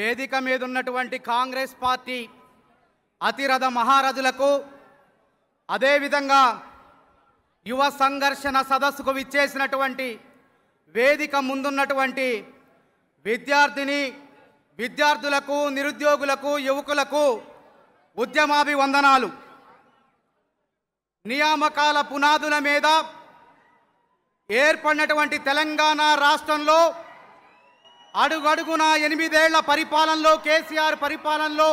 వేదిక మీద ఉన్నటువంటి కాంగ్రెస్ పార్టీ అతిరథ మహారాజులకు అదేవిధంగా యువ సంఘర్షణ సదస్సుకు విచ్చేసినటువంటి వేదిక ముందున్నటువంటి విద్యార్థిని విద్యార్థులకు నిరుద్యోగులకు యువకులకు ఉద్యమాభివందనాలు నియామకాల పునాదుల మీద ఏర్పడినటువంటి తెలంగాణ రాష్ట్రంలో అడుగడుగున ఎనిమిదేళ్ల పరిపాలనలో కేసీఆర్ పరిపాలనలో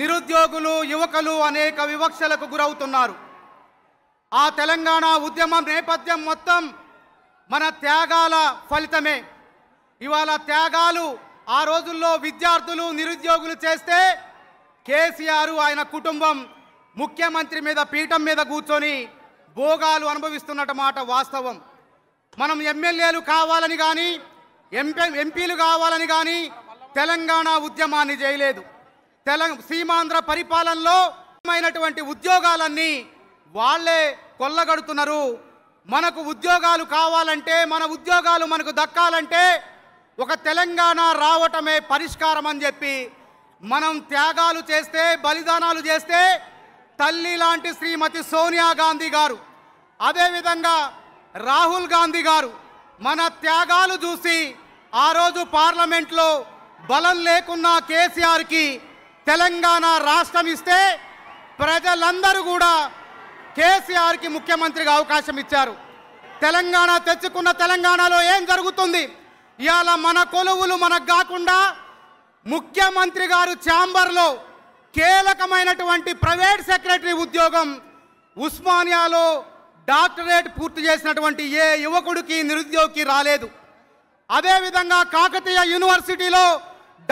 నిరుద్యోగులు యువకులు అనేక వివక్షలకు గురవుతున్నారు ఆ తెలంగాణ ఉద్యమం నేపథ్యం మొత్తం మన త్యాగాల ఫలితమే ఇవాళ త్యాగాలు ఆ రోజుల్లో విద్యార్థులు నిరుద్యోగులు చేస్తే కేసీఆర్ ఆయన కుటుంబం ముఖ్యమంత్రి మీద పీఠం మీద కూర్చొని భోగాలు అనుభవిస్తున్నట మాట వాస్తవం మనం ఎమ్మెల్యేలు కావాలని కానీ ఎంపీ ఎంపీలు కావాలని కానీ తెలంగాణ ఉద్యమాన్ని చేయలేదు తెలం సీమాంధ్ర పరిపాలనలో అయినటువంటి ఉద్యోగాలన్నీ వాళ్ళే కొల్లగడుతున్నారు మనకు ఉద్యోగాలు కావాలంటే మన ఉద్యోగాలు మనకు దక్కాలంటే ఒక తెలంగాణ రావటమే పరిష్కారం అని చెప్పి మనం త్యాగాలు చేస్తే బలిదానాలు చేస్తే తల్లి లాంటి శ్రీమతి సోనియా గాంధీ గారు అదేవిధంగా రాహుల్ గాంధీ గారు మన త్యాగాలు చూసి ఆ రోజు పార్లమెంట్లో బలం లేకున్నా కేసీఆర్కి తెలంగాణ రాష్ట్రం ఇస్తే ప్రజలందరూ కూడా కేసీఆర్కి ముఖ్యమంత్రిగా అవకాశం ఇచ్చారు తెలంగాణ తెచ్చుకున్న తెలంగాణలో ఏం జరుగుతుంది ఇవాళ మన కొలువులు మనకు కాకుండా ముఖ్యమంత్రి గారు ఛాంబర్లో కీలకమైనటువంటి ప్రైవేట్ సెక్రటరీ ఉద్యోగం ఉస్మానియాలో డాక్టరేట్ పూర్తి చేసినటువంటి ఏ యువకుడికి నిరుద్యోగికి రాలేదు అదేవిధంగా కాకతీయ యూనివర్సిటీలో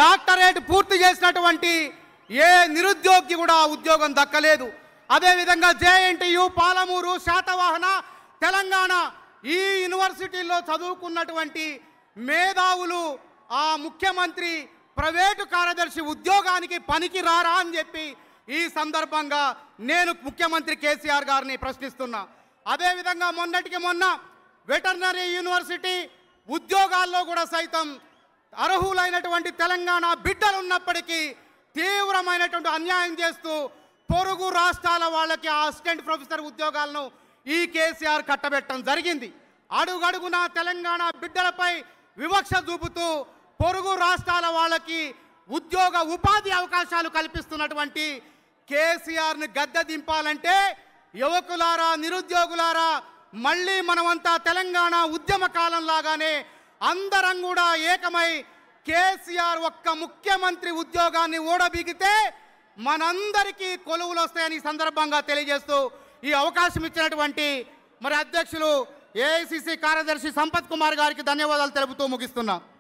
డాక్టరేట్ పూర్తి చేసినటువంటి ఏ నిరుద్యోగి కూడా ఉద్యోగం దక్కలేదు అదేవిధంగా జేఎన్టీయు పాలమూరు శాతవాహన తెలంగాణ ఈ యూనివర్సిటీల్లో చదువుకున్నటువంటి మేధావులు ఆ ముఖ్యమంత్రి ప్రైవేటు కార్యదర్శి ఉద్యోగానికి పనికి రారా అని చెప్పి ఈ సందర్భంగా నేను ముఖ్యమంత్రి కేసీఆర్ గారిని ప్రశ్నిస్తున్నా అదేవిధంగా మొన్నటికి మొన్న వెటర్నరీ యూనివర్సిటీ ఉద్యోగాల్లో కూడా సైతం అర్హులైనటువంటి తెలంగాణ బిడ్డలు ఉన్నప్పటికీ తీవ్రమైనటువంటి అన్యాయం చేస్తూ పొరుగు రాష్ట్రాల వాళ్ళకి అసిస్టెంట్ ప్రొఫెసర్ ఉద్యోగాలను ఈ కేసీఆర్ కట్టబెట్టడం జరిగింది అడుగడుగున తెలంగాణ బిడ్డలపై వివక్ష చూపుతూ పొరుగు రాష్ట్రాల వాళ్ళకి ఉద్యోగ ఉపాధి అవకాశాలు కల్పిస్తున్నటువంటి కేసీఆర్ని గద్దె దింపాలంటే యువకులారా నిరుద్యోగులారా మళ్ళీ మనమంతా తెలంగాణ ఉద్యమ కాలం లాగానే అందరం కూడా ఏకమై కేసీఆర్ ఒక్క ముఖ్యమంత్రి ఉద్యోగాన్ని ఓడబీగితే మనందరికీ కొలువులు వస్తాయని సందర్భంగా తెలియజేస్తూ ఈ అవకాశం ఇచ్చినటువంటి మరి అధ్యక్షులు ఏఐసిసి కార్యదర్శి సంపత్ కుమార్ గారికి ధన్యవాదాలు తెలుపుతూ ముగిస్తున్నాం